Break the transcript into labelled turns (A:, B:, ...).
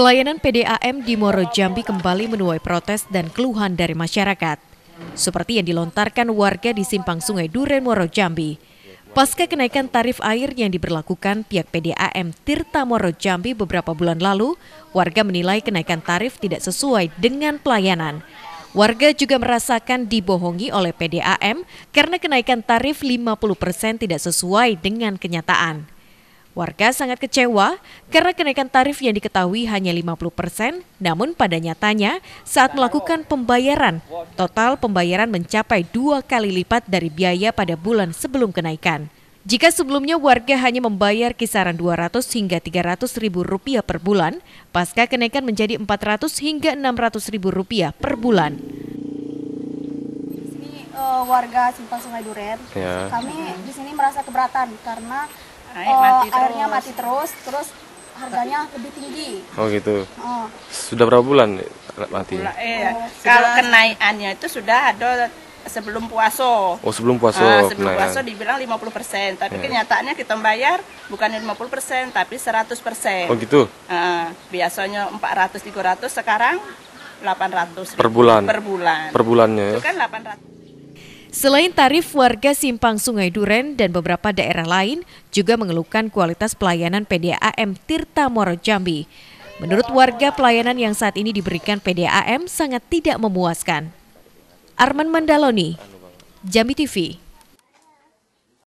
A: Pelayanan PDAM di Moro Jambi kembali menuai protes dan keluhan dari masyarakat. Seperti yang dilontarkan warga di simpang sungai Duren Moro Jambi. Pasca kenaikan tarif air yang diberlakukan pihak PDAM Tirta Moro Jambi beberapa bulan lalu, warga menilai kenaikan tarif tidak sesuai dengan pelayanan. Warga juga merasakan dibohongi oleh PDAM karena kenaikan tarif 50% tidak sesuai dengan kenyataan. Warga sangat kecewa karena kenaikan tarif yang diketahui hanya 50 persen, namun pada nyatanya saat melakukan pembayaran, total pembayaran mencapai dua kali lipat dari biaya pada bulan sebelum kenaikan. Jika sebelumnya warga hanya membayar kisaran 200 hingga 300 ribu rupiah per bulan, pasca kenaikan menjadi 400 hingga 600 ribu rupiah per bulan. Di
B: uh, warga Simpang Sungai Duren,
A: ya. kami di
B: sini merasa keberatan karena Air uh, oh, mati airnya terus. mati terus, terus harganya lebih tinggi.
A: Oh gitu. Uh. Sudah berapa bulan mati? Bula, eh, iya. oh, kalau sudah...
B: kenaikannya itu sudah ada sebelum puaso. Oh, sebelum puaso. Uh, ah, sebelum kenaikan. puaso dibilang 50%, tapi yeah. Hmm. kenyataannya kita bayar bukan 50%, tapi 100%. Oh, gitu. Uh, biasanya 400 300 sekarang 800 per bulan. Per bulan. Per
A: bulannya. Ya? Itu kan 800. Selain tarif, warga Simpang Sungai Duren dan beberapa daerah lain juga mengeluhkan kualitas pelayanan PDAM Tirta Moro Jambi. Menurut warga, pelayanan yang saat ini diberikan PDAM sangat tidak memuaskan. Arman Mandaloni, Jambi TV.